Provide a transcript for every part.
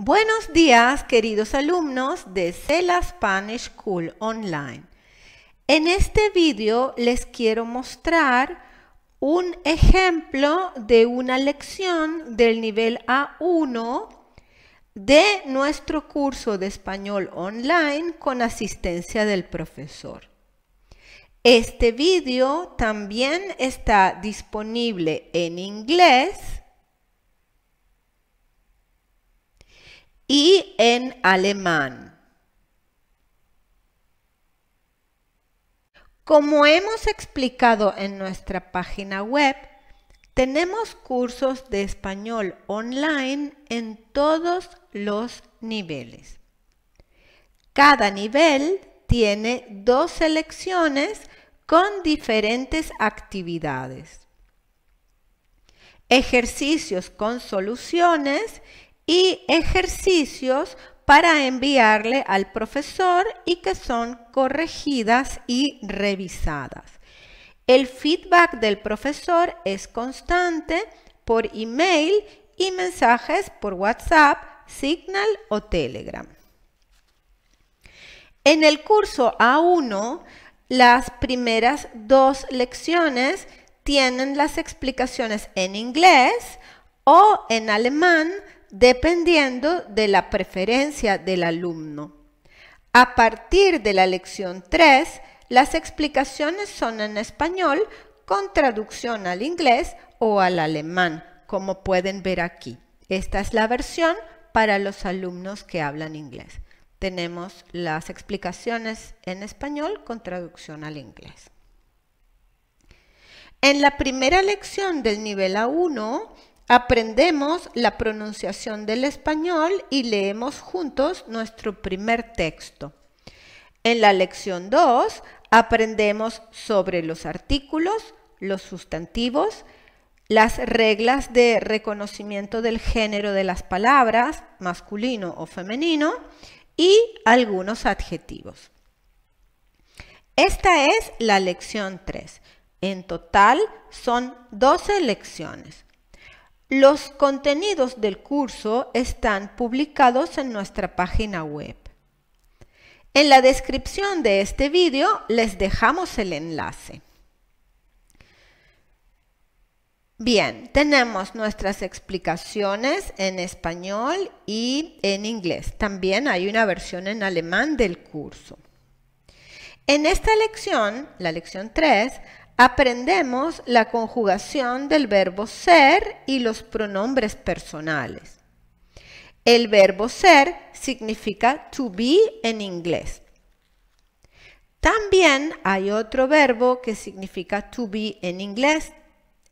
Buenos días, queridos alumnos de Cela Spanish School Online. En este vídeo les quiero mostrar un ejemplo de una lección del nivel A1 de nuestro curso de español online con asistencia del profesor. Este vídeo también está disponible en inglés y en alemán. Como hemos explicado en nuestra página web, tenemos cursos de español online en todos los niveles. Cada nivel tiene dos selecciones con diferentes actividades. Ejercicios con soluciones y ejercicios para enviarle al profesor y que son corregidas y revisadas. El feedback del profesor es constante por email y mensajes por WhatsApp, Signal o Telegram. En el curso A1, las primeras dos lecciones tienen las explicaciones en inglés o en alemán dependiendo de la preferencia del alumno. A partir de la lección 3, las explicaciones son en español con traducción al inglés o al alemán, como pueden ver aquí. Esta es la versión para los alumnos que hablan inglés. Tenemos las explicaciones en español con traducción al inglés. En la primera lección del nivel A1 Aprendemos la pronunciación del español y leemos juntos nuestro primer texto. En la lección 2 aprendemos sobre los artículos, los sustantivos, las reglas de reconocimiento del género de las palabras, masculino o femenino, y algunos adjetivos. Esta es la lección 3. En total son 12 lecciones. Los contenidos del curso están publicados en nuestra página web. En la descripción de este vídeo les dejamos el enlace. Bien, tenemos nuestras explicaciones en español y en inglés. También hay una versión en alemán del curso. En esta lección, la lección 3, aprendemos la conjugación del verbo ser y los pronombres personales. El verbo ser significa to be en inglés. También hay otro verbo que significa to be en inglés,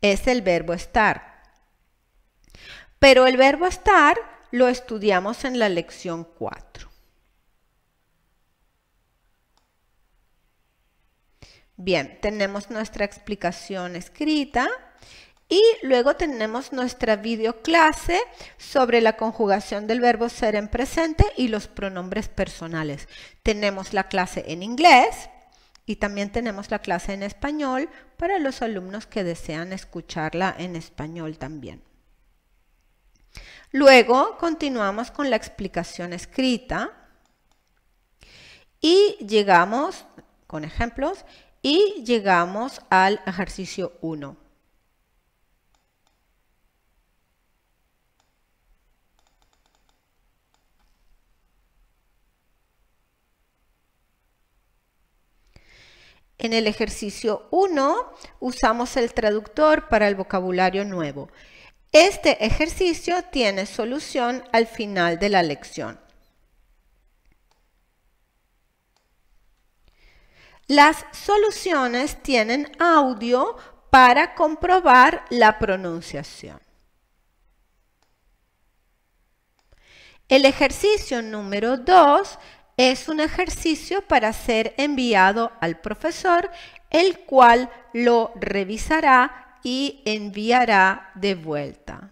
es el verbo estar. Pero el verbo estar lo estudiamos en la lección 4. Bien, tenemos nuestra explicación escrita y luego tenemos nuestra videoclase sobre la conjugación del verbo ser en presente y los pronombres personales. Tenemos la clase en inglés y también tenemos la clase en español para los alumnos que desean escucharla en español también. Luego continuamos con la explicación escrita y llegamos con ejemplos y llegamos al ejercicio 1. En el ejercicio 1 usamos el traductor para el vocabulario nuevo. Este ejercicio tiene solución al final de la lección. Las soluciones tienen audio para comprobar la pronunciación. El ejercicio número 2 es un ejercicio para ser enviado al profesor, el cual lo revisará y enviará de vuelta.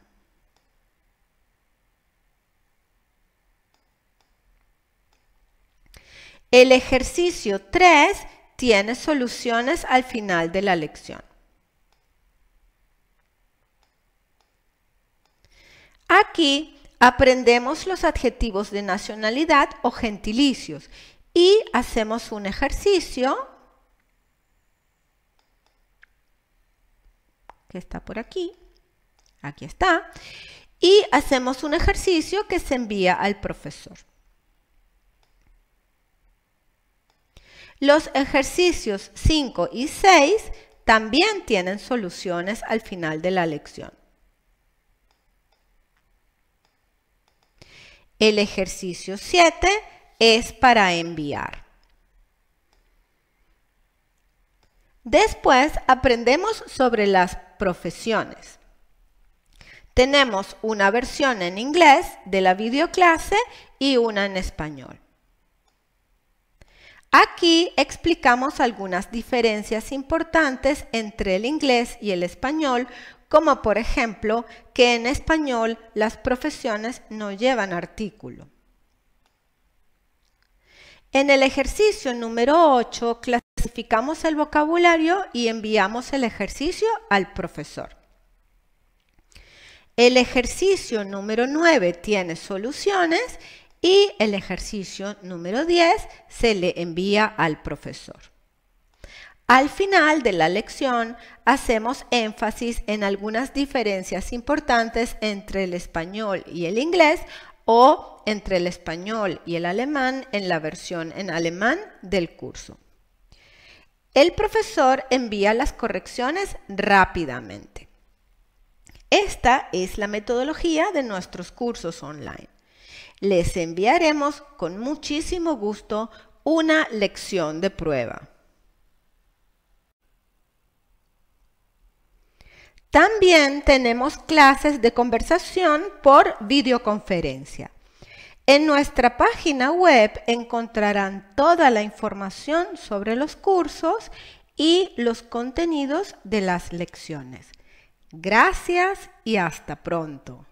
El ejercicio 3 tiene soluciones al final de la lección. Aquí aprendemos los adjetivos de nacionalidad o gentilicios y hacemos un ejercicio que está por aquí, aquí está, y hacemos un ejercicio que se envía al profesor. Los ejercicios 5 y 6 también tienen soluciones al final de la lección. El ejercicio 7 es para enviar. Después aprendemos sobre las profesiones. Tenemos una versión en inglés de la videoclase y una en español. Aquí explicamos algunas diferencias importantes entre el inglés y el español, como por ejemplo que en español las profesiones no llevan artículo. En el ejercicio número 8 clasificamos el vocabulario y enviamos el ejercicio al profesor. El ejercicio número 9 tiene soluciones y el ejercicio número 10 se le envía al profesor. Al final de la lección hacemos énfasis en algunas diferencias importantes entre el español y el inglés o entre el español y el alemán en la versión en alemán del curso. El profesor envía las correcciones rápidamente. Esta es la metodología de nuestros cursos online les enviaremos con muchísimo gusto una lección de prueba. También tenemos clases de conversación por videoconferencia. En nuestra página web encontrarán toda la información sobre los cursos y los contenidos de las lecciones. Gracias y hasta pronto.